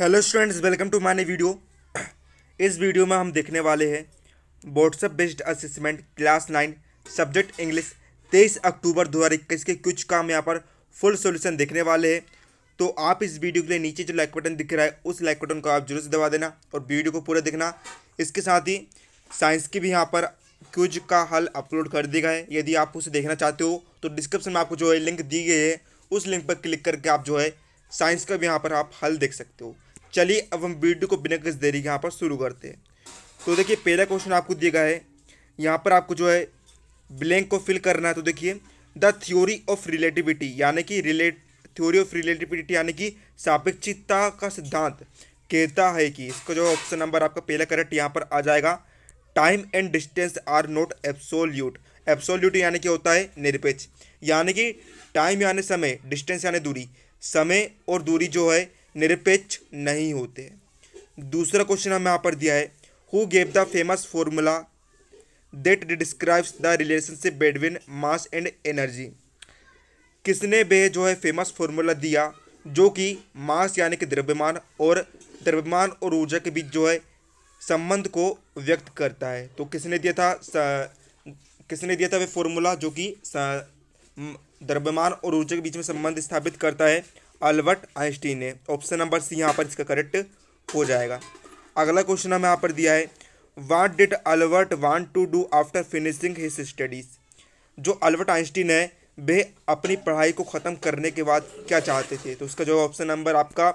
Hello students welcome to my video इस video में हम देखने वाले हैं WhatsApp based assessment class nine subject English तेईस अक्टूबर इक्कीस के कुछ काम यहाँ पर फुल सॉल्यूशन देखने वाले हैं तो आप इस वीडियो के लिए नीचे जो लाइक बटन दिख रहा है उस लाइक बटन को आप जरूर से दबा देना और वीडियो को पूरा देखना इसके साथ ही साइंस की भी यहाँ पर क्यूज का हल अपलोड कर दिया है यदि आप उसे देखना चाहते हो तो डिस्क्रिप्शन में आपको जो है लिंक दी गई है उस लिंक पर क्लिक करके आप जो है साइंस का भी यहाँ पर आप हल देख सकते हो चलिए अब हम वीडियो को बिना किस देरी के यहाँ पर शुरू करते हैं तो देखिए पहला क्वेश्चन आपको दिया गया है यहाँ पर आपको जो है ब्लैंक को फिल करना है तो देखिए द थ्योरी ऑफ रिलेटिविटी यानी कि रिलेट थ्योरी ऑफ रिलेटिविटी यानी कि सापेक्षिकता का सिद्धांत कहता है कि इसका जो ऑप्शन नंबर आपका पहला करेक्ट यहाँ पर आ जाएगा time and distance are not absolute absolute यानी कि होता है निरपेक्ष यानी कि टाइम यानी समय डिस्टेंस यानी दूरी समय और दूरी जो है निरपेक्ष नहीं होते दूसरा क्वेश्चन हमें यहाँ पर दिया है who gave the famous formula that describes the relationship between mass and energy किसने वे जो है फेमस फॉर्मूला दिया जो कि मास यानी कि द्रव्यमान और द्रव्यमान और ऊर्जा के बीच जो है संबंध को व्यक्त करता है तो किसने दिया था किसने दिया था वे फॉर्मूला जो कि द्रव्यमान और ऊर्जा के बीच में संबंध स्थापित करता है अल्बर्ट आइंस्टीन ने ऑप्शन नंबर सी यहाँ पर इसका करेक्ट हो जाएगा अगला क्वेश्चन हमें यहाँ पर दिया है what did Albert want to do after finishing his studies जो अल्बर्ट आइंस्टीन है वे अपनी पढ़ाई को ख़त्म करने के बाद क्या चाहते थे तो उसका जो ऑप्शन नंबर आपका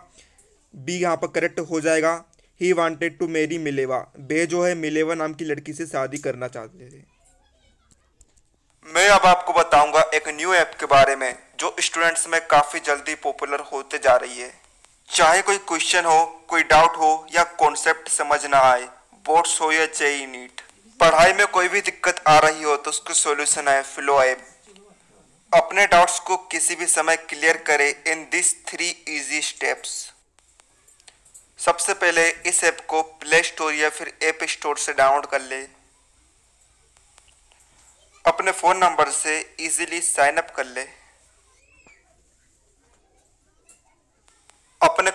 बी यहाँ पर करेक्ट हो जाएगा he wanted to marry Mileva बे जो है मिलेवा नाम की लड़की से शादी करना चाहते थे मैं अब आपको बताऊंगा एक न्यू ऐप के बारे में जो स्टूडेंट्स में काफ़ी जल्दी पॉपुलर होते जा रही है चाहे कोई क्वेश्चन हो कोई डाउट हो या कॉन्सेप्ट समझ ना आए बोर्ड्स हो या जेई नीट e पढ़ाई में कोई भी दिक्कत आ रही हो तो उसका सॉल्यूशन है फ्लो ऐप अपने डाउट्स को किसी भी समय क्लियर करें in this three easy steps सबसे पहले इस ऐप को प्ले स्टोर या फिर ऐप स्टोर से डाउनलोड कर ले अपने फ़ोन नंबर से इजीली साइन अप कर ले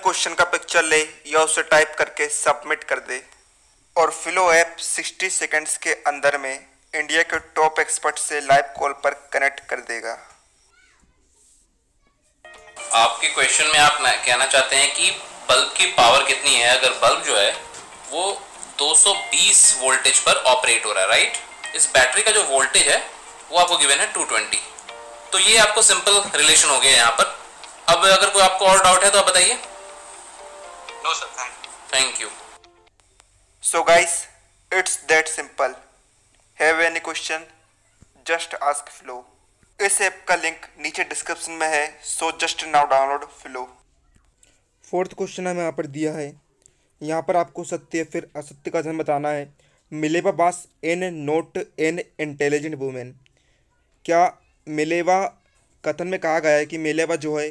क्वेश्चन का पिक्चर ले या उसे टाइप करके सबमिट कर दे और फिलो ऐप 60 सेकंड्स के अंदर में इंडिया के टॉप एक्सपर्ट से लाइव कॉल पर कनेक्ट कर देगा आपके क्वेश्चन में आप कहना चाहते हैं कि बल्ब की पावर कितनी है अगर बल्ब जो है वो 220 वोल्टेज पर ऑपरेट हो रहा है राइट इस बैटरी का जो वोल्टेज है वो आपको गिवन है 220 तो ये आपको सिंपल रिलेशन हो गया यहाँ पर अब अगर कोई आपको और डाउट है तो आप बताइए no sir thank you. Thank you. So, guys, it's that simple. Have any question? Just ask Flow. इस ऐप का लिंक नीचे डिस्क्रिप्शन में है so just now download Flow fourth question हमें यहाँ पर दिया है यहाँ पर आपको सत्य फिर असत्य का धन बताना है Mileva was an not an intelligent woman क्या मिलेवा कथन में कहा गया है कि मिलेवा जो है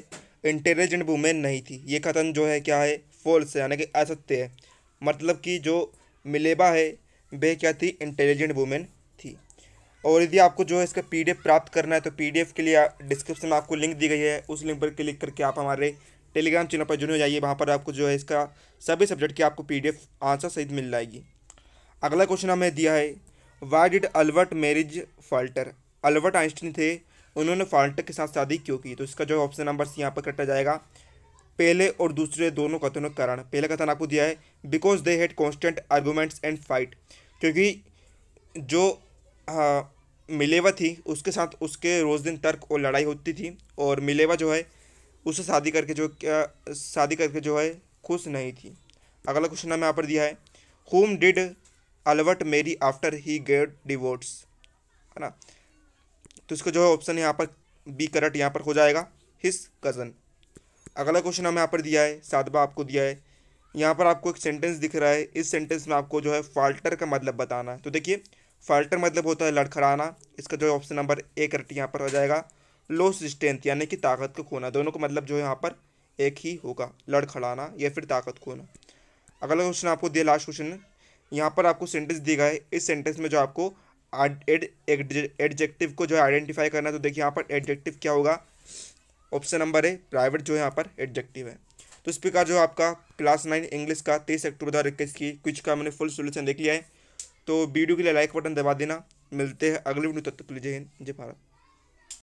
इंटेलिजेंट वूमेन नहीं थी ये कथन जो है क्या है फॉल्स है यानी कि असत्य है मतलब कि जो मिलेबा है वह क्या थी इंटेलिजेंट वूमेन थी और यदि आपको जो है इसका पी प्राप्त करना है तो पी के लिए डिस्क्रिप्शन में आपको लिंक दी गई है उस लिंक पर क्लिक करके आप हमारे टेलीग्राम चैनल पर जुड़े हो जाइए वहाँ पर आपको जो है इसका सभी सब्जेक्ट की आपको पीडीएफ आंसर सहित मिल जाएगी अगला क्वेश्चन हमें दिया है why did Albert marriage falter Albert Einstein थे उन्होंने फाल्टर के साथ शादी क्यों की तो इसका जो ऑप्शन नंबर सी यहाँ पर कटा जाएगा पहले और दूसरे दोनों कथनों का कारण पहला कथन आपको दिया है because they had constant arguments and fight क्योंकि जो आ, हाँ, मिलेवा थी उसके साथ उसके रोज़ दिन तर्क और लड़ाई होती थी और मिलेवा जो है उसे शादी करके जो शादी करके जो है खुश नहीं थी अगला क्वेश्चन हमें यहाँ पर दिया है whom did Albert marry after he get divorce है ना तो इसका जो है ऑप्शन यहाँ पर बी करट यहाँ पर हो जाएगा हिस कज़न अगला क्वेश्चन हमें यहाँ पर दिया है सातवा आपको दिया है यहाँ पर आपको एक सेंटेंस दिख रहा है इस सेंटेंस में आपको जो है फाल्टर का मतलब बताना है तो देखिए फाल्टर मतलब होता है लड़खड़ाना इसका जो है ऑप्शन नंबर ए करेक्ट यहाँ पर हो जाएगा लो स्ट्रेंथ यानी कि ताकत को खोना दोनों का मतलब जो है यहाँ पर एक ही होगा लड़खड़ाना या फिर ताकत खोना अगला क्वेश्चन आपको दिया लास्ट क्वेश्चन यहाँ पर आपको सेंटेंस दिया गया है इस सेंटेंस में जो आपको एडजेक्टिव को जो है आइडेंटिफाई करना है तो देखिए यहाँ पर एडजेक्टिव क्या होगा ऑप्शन नंबर ए प्राइवेट जो है यहाँ पर एडजेक्टिव है तो इस प्रकार जो आपका क्लास नाइन इंग्लिश का तेईस अक्टूबर दो हज़ार इक्कीस की क्विज का मैंने फुल सोल्यूशन देख लिया है तो वीडियो के लिए लाइक बटन दबा देना मिलते हैं अगले वीडियो तब तक लीजिए जय भारत